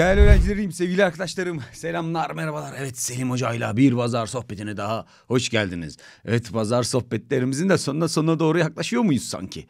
Değerli öğrencilerim, sevgili arkadaşlarım, selamlar, merhabalar. Evet Selim Hoca'yla bir pazar sohbetine daha hoş geldiniz. Evet pazar sohbetlerimizin de sonuna sonuna doğru yaklaşıyor muyuz sanki?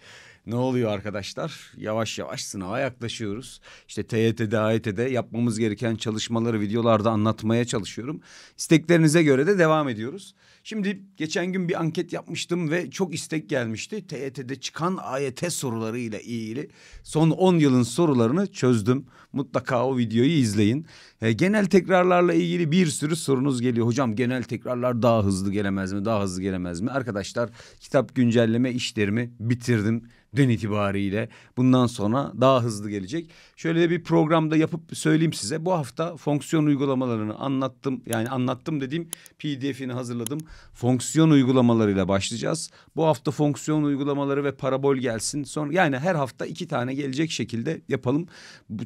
ne oluyor arkadaşlar? Yavaş yavaş sınava yaklaşıyoruz. İşte TYT'de, AYT'de yapmamız gereken çalışmaları videolarda anlatmaya çalışıyorum. İsteklerinize göre de devam ediyoruz. Şimdi geçen gün bir anket yapmıştım ve çok istek gelmişti. TYT'de çıkan AYT sorularıyla ilgili son 10 yılın sorularını çözdüm. Mutlaka o videoyu izleyin. E, genel tekrarlarla ilgili bir sürü sorunuz geliyor. Hocam genel tekrarlar daha hızlı gelemez mi? Daha hızlı gelemez mi? Arkadaşlar kitap güncelleme işlerimi bitirdim dün itibariyle. Bundan sonra daha hızlı gelecek. Şöyle bir programda yapıp söyleyeyim size. Bu hafta fonksiyon uygulamalarını anlattım. Yani anlattım dediğim PDF'ini hazırladım. Fonksiyon uygulamalarıyla başlayacağız. Bu hafta fonksiyon uygulamaları ve parabol gelsin. Sonra yani her hafta iki tane gelecek şekilde yapalım.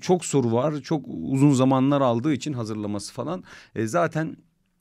Çok soru var. Çok uzun zamanlar aldığı için hazırlaması falan. E, zaten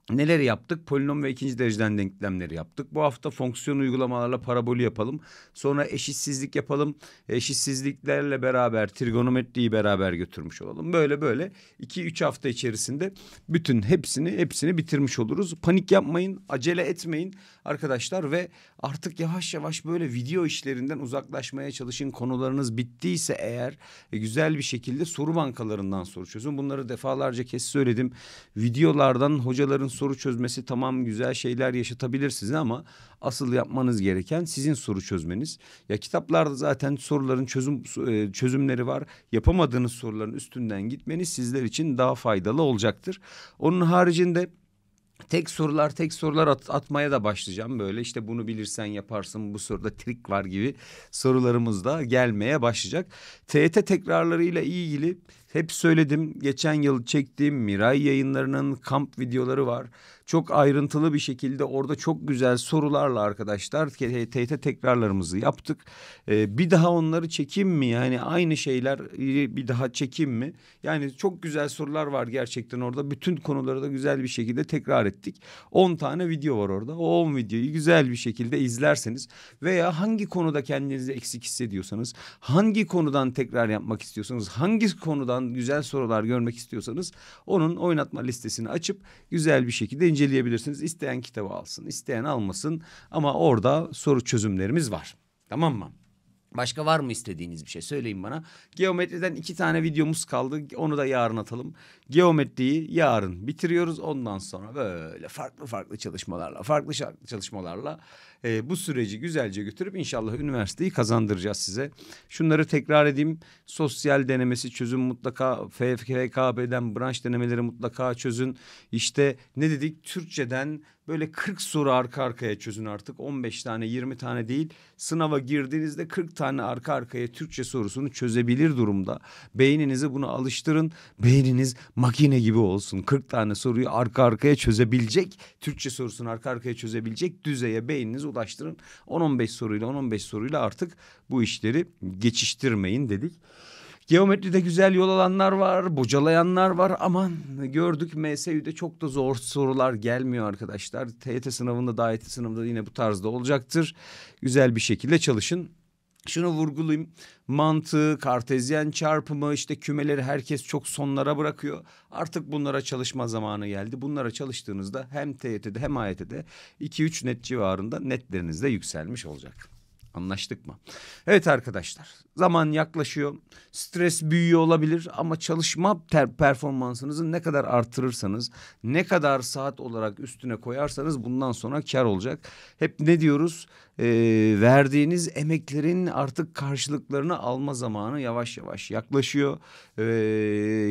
Neler yaptık? Polinom ve ikinci dereceden denklemleri yaptık. Bu hafta fonksiyon uygulamalarla parabolü yapalım. Sonra eşitsizlik yapalım. Eşitsizliklerle beraber trigonometriyi beraber götürmüş olalım. Böyle böyle iki üç hafta içerisinde bütün hepsini hepsini bitirmiş oluruz. Panik yapmayın, acele etmeyin arkadaşlar ve artık yavaş yavaş böyle video işlerinden uzaklaşmaya çalışın. Konularınız bittiyse eğer e, güzel bir şekilde soru bankalarından soru çözün. Bunları defalarca kez söyledim. Videolardan hocaların soru çözmesi tamam güzel şeyler yaşatabilir size ama asıl yapmanız gereken sizin soru çözmeniz. Ya kitaplarda zaten soruların çözüm e, çözümleri var. Yapamadığınız soruların üstünden gitmeniz sizler için daha faydalı olacaktır. Onun haricinde tek sorular tek sorular at, atmaya da başlayacağım böyle işte bunu bilirsen yaparsın bu soruda trik var gibi sorularımız da gelmeye başlayacak. TET tekrarlarıyla ilgili hep söyledim geçen yıl çektiğim Miray yayınlarının kamp videoları var. Çok ayrıntılı bir şekilde orada çok güzel sorularla arkadaşlar TYT tekrarlarımızı yaptık. Ee, bir daha onları çekeyim mi? Yani aynı şeyler e, bir daha çekeyim mi? Yani çok güzel sorular var gerçekten orada. Bütün konuları da güzel bir şekilde tekrar ettik. 10 tane video var orada. O 10 videoyu güzel bir şekilde izlerseniz veya hangi konuda kendinizi eksik hissediyorsanız, hangi konudan tekrar yapmak istiyorsanız, hangi konudan açısından güzel sorular görmek istiyorsanız onun oynatma listesini açıp güzel bir şekilde inceleyebilirsiniz. İsteyen kitabı alsın, isteyen almasın ama orada soru çözümlerimiz var. Tamam mı? Başka var mı istediğiniz bir şey? Söyleyin bana. Geometriden iki tane videomuz kaldı. Onu da yarın atalım. Geometriyi yarın bitiriyoruz. Ondan sonra böyle farklı farklı çalışmalarla, farklı farklı çalışmalarla e, bu süreci güzelce götürüp inşallah üniversiteyi kazandıracağız size. Şunları tekrar edeyim. Sosyal denemesi çözün mutlaka. FKB'den branş denemeleri mutlaka çözün. İşte ne dedik? Türkçeden böyle 40 soru arka arkaya çözün artık. 15 tane, 20 tane değil. Sınava girdiğinizde 40 tane tane arka arkaya Türkçe sorusunu çözebilir durumda. Beyninizi buna alıştırın. Beyniniz makine gibi olsun. 40 tane soruyu arka arkaya çözebilecek. Türkçe sorusunu arka arkaya çözebilecek düzeye beyninizi ulaştırın. 10-15 soruyla 10-15 soruyla artık bu işleri geçiştirmeyin dedik. Geometride güzel yol alanlar var, bocalayanlar var. Aman gördük MSÜ'de çok da zor sorular gelmiyor arkadaşlar. TYT sınavında da sınavında yine bu tarzda olacaktır. Güzel bir şekilde çalışın şunu vurgulayayım. Mantığı, kartezyen çarpımı, işte kümeleri herkes çok sonlara bırakıyor. Artık bunlara çalışma zamanı geldi. Bunlara çalıştığınızda hem TYT'de hem AYT'de 2-3 net civarında netleriniz de yükselmiş olacak. Anlaştık mı? Evet arkadaşlar zaman yaklaşıyor. Stres büyüyor olabilir ama çalışma performansınızı ne kadar artırırsanız ne kadar saat olarak üstüne koyarsanız bundan sonra kar olacak. Hep ne diyoruz? E, verdiğiniz emeklerin artık karşılıklarını alma zamanı yavaş yavaş yaklaşıyor. E,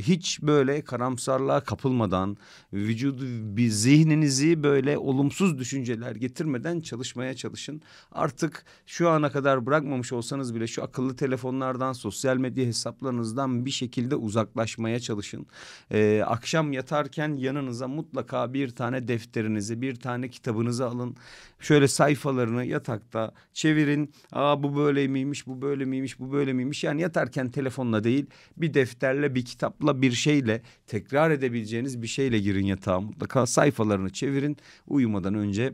hiç böyle karamsarlığa kapılmadan vücudu bir zihninizi böyle olumsuz düşünceler getirmeden çalışmaya çalışın. Artık şu ana kadar bırakmamış olsanız bile şu akıllı telefonlardan, sosyal medya hesaplarınızdan bir şekilde uzaklaşmaya çalışın. Ee, akşam yatarken yanınıza mutlaka bir tane defterinizi, bir tane kitabınızı alın. Şöyle sayfalarını yatakta çevirin. Aa bu böyle miymiş, bu böyle miymiş, bu böyle miymiş. Yani yatarken telefonla değil bir defterle, bir kitapla, bir şeyle tekrar edebileceğiniz bir şeyle girin yatağa mutlaka. Sayfalarını çevirin uyumadan önce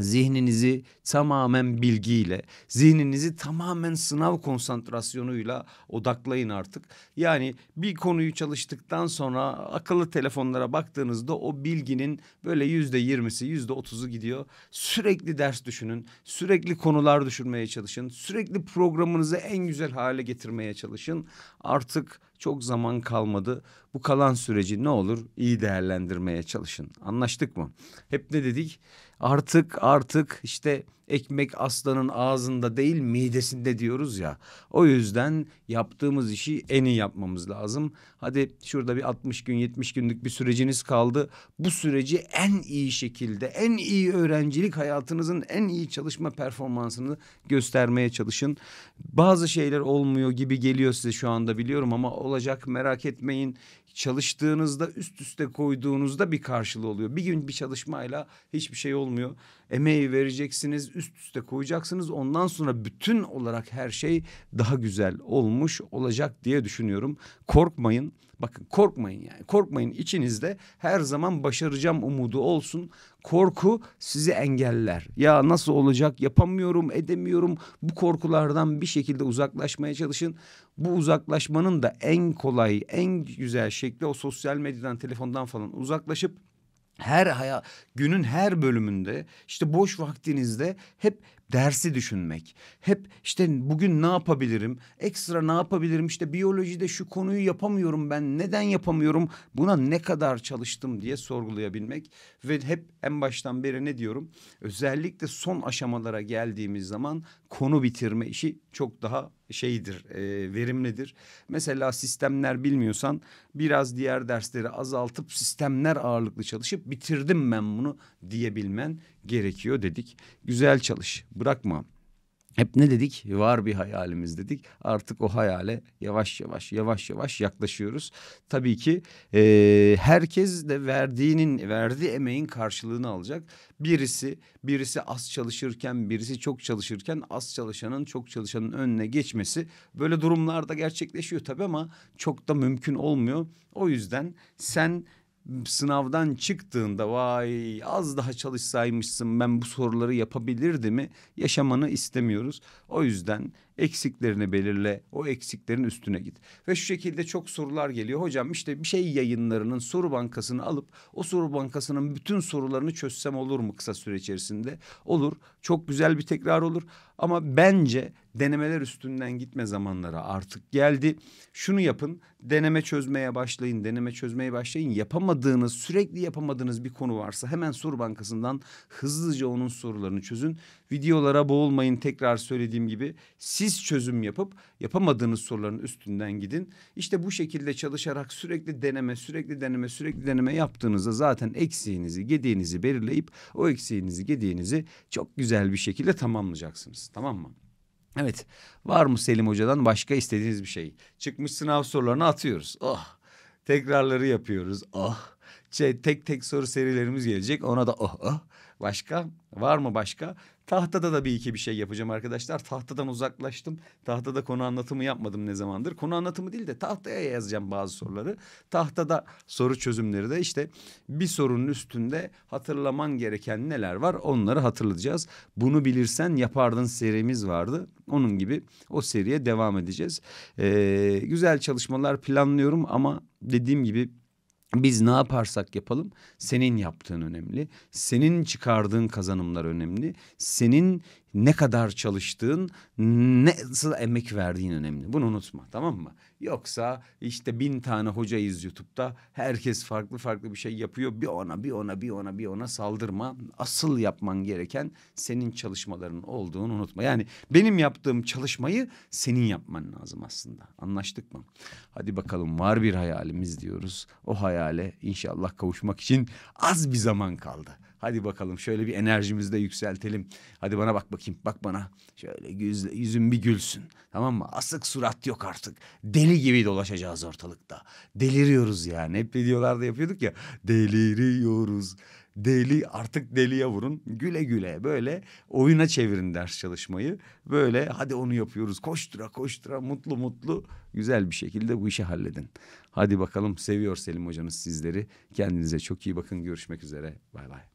zihninizi tamamen bilgiyle, zihninizi tamamen sınav konsantrasyonuyla odaklayın artık. Yani bir konuyu çalıştıktan sonra akıllı telefonlara baktığınızda o bilginin böyle yüzde yirmisi, yüzde otuzu gidiyor. Sürekli ders düşünün, sürekli konular düşürmeye çalışın, sürekli programınızı en güzel hale getirmeye çalışın artık çok zaman kalmadı. Bu kalan süreci ne olur iyi değerlendirmeye çalışın. Anlaştık mı? Hep ne dedik? Artık artık işte ekmek aslanın ağzında değil midesinde diyoruz ya. O yüzden yaptığımız işi en iyi yapmamız lazım. Hadi şurada bir 60 gün 70 günlük bir süreciniz kaldı. Bu süreci en iyi şekilde en iyi öğrencilik hayatınızın en iyi çalışma performansını göstermeye çalışın. Bazı şeyler olmuyor gibi geliyor size şu anda biliyorum ama olacak merak etmeyin. Çalıştığınızda üst üste koyduğunuzda bir karşılığı oluyor. Bir gün bir çalışmayla hiçbir şey olmuyor. Emeği vereceksiniz, üst üste koyacaksınız. Ondan sonra bütün olarak her şey daha güzel olmuş olacak diye düşünüyorum. Korkmayın. Bakın korkmayın yani korkmayın içinizde her zaman başaracağım umudu olsun. Korku sizi engeller. Ya nasıl olacak yapamıyorum edemiyorum bu korkulardan bir şekilde uzaklaşmaya çalışın. Bu uzaklaşmanın da en kolay en güzel şekli o sosyal medyadan telefondan falan uzaklaşıp her haya, günün her bölümünde işte boş vaktinizde hep dersi düşünmek. Hep işte bugün ne yapabilirim? Ekstra ne yapabilirim? İşte biyolojide şu konuyu yapamıyorum ben. Neden yapamıyorum? Buna ne kadar çalıştım diye sorgulayabilmek ve hep en baştan beri ne diyorum? Özellikle son aşamalara geldiğimiz zaman konu bitirme işi çok daha şeydir, e, verimlidir. Mesela sistemler bilmiyorsan biraz diğer dersleri azaltıp sistemler ağırlıklı çalışıp bitirdim ben bunu diyebilmen gerekiyor dedik. Güzel çalış, bırakma hep ne dedik? Var bir hayalimiz dedik. Artık o hayale yavaş yavaş yavaş yavaş yaklaşıyoruz. Tabii ki e, herkes de verdiğinin verdiği emeğin karşılığını alacak. Birisi birisi az çalışırken birisi çok çalışırken az çalışanın çok çalışanın önüne geçmesi böyle durumlarda gerçekleşiyor tabii ama çok da mümkün olmuyor. O yüzden sen sınavdan çıktığında vay az daha çalışsaymışsın ben bu soruları yapabilirdi mi yaşamanı istemiyoruz. O yüzden eksiklerini belirle o eksiklerin üstüne git. Ve şu şekilde çok sorular geliyor hocam işte bir şey yayınlarının soru bankasını alıp o soru bankasının bütün sorularını çözsem olur mu kısa süre içerisinde? Olur çok güzel bir tekrar olur ama bence denemeler üstünden gitme zamanları artık geldi. Şunu yapın, deneme çözmeye başlayın, deneme çözmeye başlayın. Yapamadığınız, sürekli yapamadığınız bir konu varsa hemen soru bankasından hızlıca onun sorularını çözün. Videolara boğulmayın tekrar söylediğim gibi. Siz çözüm yapıp yapamadığınız soruların üstünden gidin. İşte bu şekilde çalışarak sürekli deneme, sürekli deneme, sürekli deneme yaptığınızda zaten eksiğinizi, gediğinizi belirleyip o eksiğinizi, gediğinizi çok güzel bir şekilde tamamlayacaksınız. Tamam mı? Evet var mı Selim Hoca'dan başka istediğiniz bir şey? Çıkmış sınav sorularını atıyoruz. Oh tekrarları yapıyoruz. Oh şey, tek tek soru serilerimiz gelecek. Ona da oh oh. Başka? Var mı başka? Tahtada da bir iki bir şey yapacağım arkadaşlar. Tahtadan uzaklaştım. Tahtada konu anlatımı yapmadım ne zamandır. Konu anlatımı değil de tahtaya yazacağım bazı soruları. Tahtada soru çözümleri de işte bir sorunun üstünde hatırlaman gereken neler var onları hatırlayacağız. Bunu bilirsen yapardın serimiz vardı. Onun gibi o seriye devam edeceğiz. Ee, güzel çalışmalar planlıyorum ama dediğim gibi biz ne yaparsak yapalım senin yaptığın önemli. Senin çıkardığın kazanımlar önemli. Senin ne kadar çalıştığın, nasıl emek verdiğin önemli. Bunu unutma tamam mı? Yoksa işte bin tane hocayız YouTube'da. Herkes farklı farklı bir şey yapıyor. Bir ona, bir ona, bir ona, bir ona saldırma. Asıl yapman gereken senin çalışmaların olduğunu unutma. Yani benim yaptığım çalışmayı senin yapman lazım aslında. Anlaştık mı? Hadi bakalım var bir hayalimiz diyoruz. O hayale inşallah kavuşmak için az bir zaman kaldı. Hadi bakalım şöyle bir enerjimizi de yükseltelim. Hadi bana bak bakayım bak bana. Şöyle yüz, yüzün bir gülsün tamam mı? Asık surat yok artık. Deli gibi dolaşacağız ortalıkta. Deliriyoruz yani. Hep videolarda yapıyorduk ya. Deliriyoruz deli artık deliye vurun güle güle böyle oyuna çevirin ders çalışmayı böyle hadi onu yapıyoruz koştura koştura mutlu mutlu güzel bir şekilde bu işi halledin. Hadi bakalım seviyor Selim hocanız sizleri kendinize çok iyi bakın görüşmek üzere bay bay.